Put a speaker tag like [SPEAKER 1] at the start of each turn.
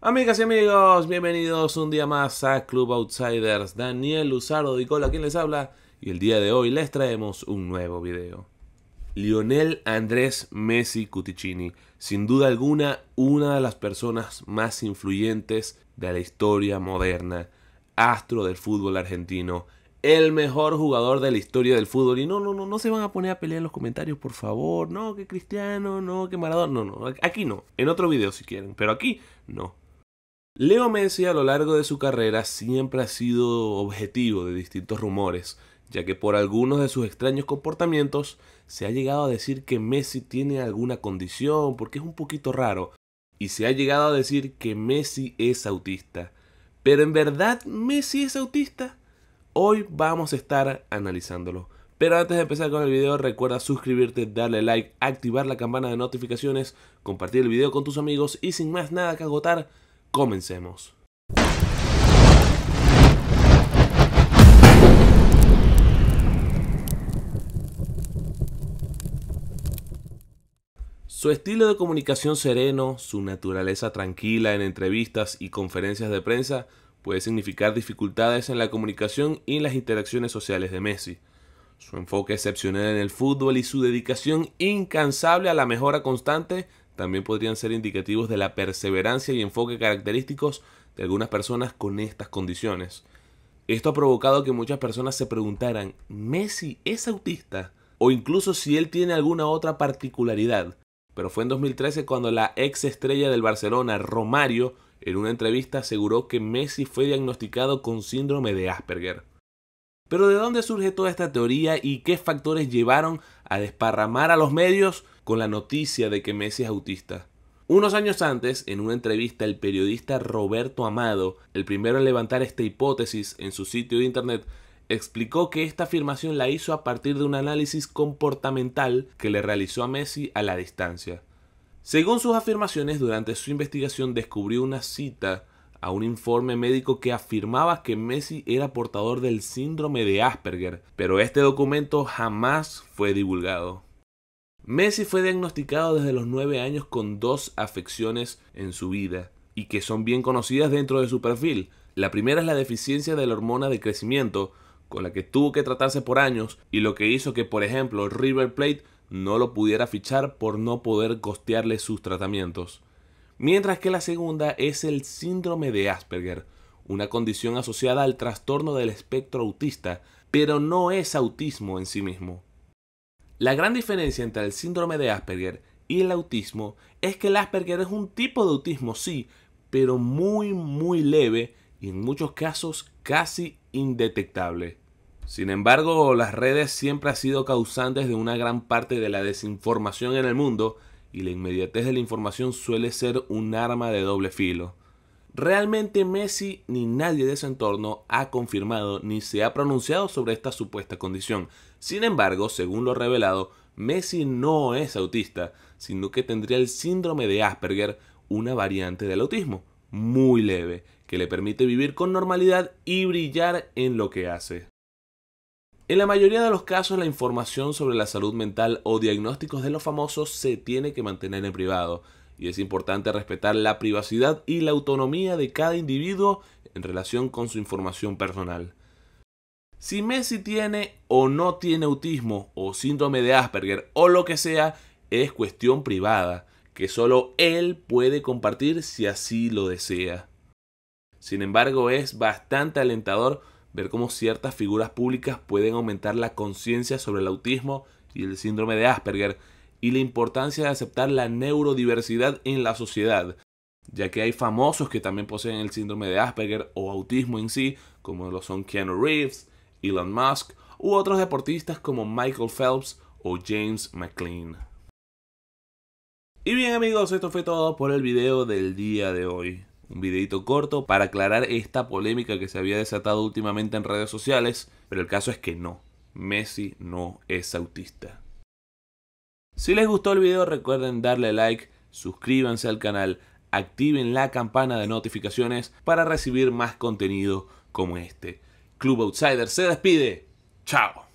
[SPEAKER 1] Amigas y amigos, bienvenidos un día más a Club Outsiders. Daniel Luzardo de Cola quien les habla y el día de hoy les traemos un nuevo video. Lionel Andrés Messi Cuticini, sin duda alguna una de las personas más influyentes de la historia moderna, astro del fútbol argentino, el mejor jugador de la historia del fútbol. Y no, no, no, no se van a poner a pelear en los comentarios, por favor. No, que Cristiano, no, que Maradona. No, no, aquí no. En otro video si quieren, pero aquí no. Leo Messi a lo largo de su carrera siempre ha sido objetivo de distintos rumores, ya que por algunos de sus extraños comportamientos se ha llegado a decir que Messi tiene alguna condición porque es un poquito raro, y se ha llegado a decir que Messi es autista. Pero en verdad Messi es autista. Hoy vamos a estar analizándolo. Pero antes de empezar con el video, recuerda suscribirte, darle like, activar la campana de notificaciones, compartir el video con tus amigos y sin más nada que agotar, Comencemos. Su estilo de comunicación sereno, su naturaleza tranquila en entrevistas y conferencias de prensa puede significar dificultades en la comunicación y en las interacciones sociales de Messi. Su enfoque excepcional en el fútbol y su dedicación incansable a la mejora constante también podrían ser indicativos de la perseverancia y enfoque característicos de algunas personas con estas condiciones. Esto ha provocado que muchas personas se preguntaran, ¿Messi es autista? O incluso si él tiene alguna otra particularidad. Pero fue en 2013 cuando la ex estrella del Barcelona, Romario, en una entrevista aseguró que Messi fue diagnosticado con síndrome de Asperger. Pero ¿de dónde surge toda esta teoría y qué factores llevaron a a desparramar a los medios con la noticia de que Messi es autista. Unos años antes, en una entrevista, el periodista Roberto Amado, el primero en levantar esta hipótesis en su sitio de internet, explicó que esta afirmación la hizo a partir de un análisis comportamental que le realizó a Messi a la distancia. Según sus afirmaciones, durante su investigación descubrió una cita a un informe médico que afirmaba que Messi era portador del síndrome de Asperger, pero este documento jamás fue divulgado. Messi fue diagnosticado desde los 9 años con dos afecciones en su vida y que son bien conocidas dentro de su perfil. La primera es la deficiencia de la hormona de crecimiento, con la que tuvo que tratarse por años y lo que hizo que, por ejemplo, River Plate no lo pudiera fichar por no poder costearle sus tratamientos mientras que la segunda es el síndrome de Asperger, una condición asociada al trastorno del espectro autista, pero no es autismo en sí mismo. La gran diferencia entre el síndrome de Asperger y el autismo es que el Asperger es un tipo de autismo, sí, pero muy muy leve y en muchos casos casi indetectable. Sin embargo, las redes siempre han sido causantes de una gran parte de la desinformación en el mundo y la inmediatez de la información suele ser un arma de doble filo. Realmente Messi ni nadie de su entorno ha confirmado ni se ha pronunciado sobre esta supuesta condición. Sin embargo, según lo revelado, Messi no es autista, sino que tendría el síndrome de Asperger, una variante del autismo, muy leve, que le permite vivir con normalidad y brillar en lo que hace. En la mayoría de los casos la información sobre la salud mental o diagnósticos de los famosos se tiene que mantener en privado y es importante respetar la privacidad y la autonomía de cada individuo en relación con su información personal. Si Messi tiene o no tiene autismo o síndrome de Asperger o lo que sea, es cuestión privada, que solo él puede compartir si así lo desea. Sin embargo, es bastante alentador ver cómo ciertas figuras públicas pueden aumentar la conciencia sobre el autismo y el síndrome de Asperger y la importancia de aceptar la neurodiversidad en la sociedad, ya que hay famosos que también poseen el síndrome de Asperger o autismo en sí, como lo son Keanu Reeves, Elon Musk u otros deportistas como Michael Phelps o James McLean. Y bien amigos, esto fue todo por el video del día de hoy un videito corto para aclarar esta polémica que se había desatado últimamente en redes sociales, pero el caso es que no, Messi no es autista. Si les gustó el video recuerden darle like, suscríbanse al canal, activen la campana de notificaciones para recibir más contenido como este. Club Outsider se despide. Chao.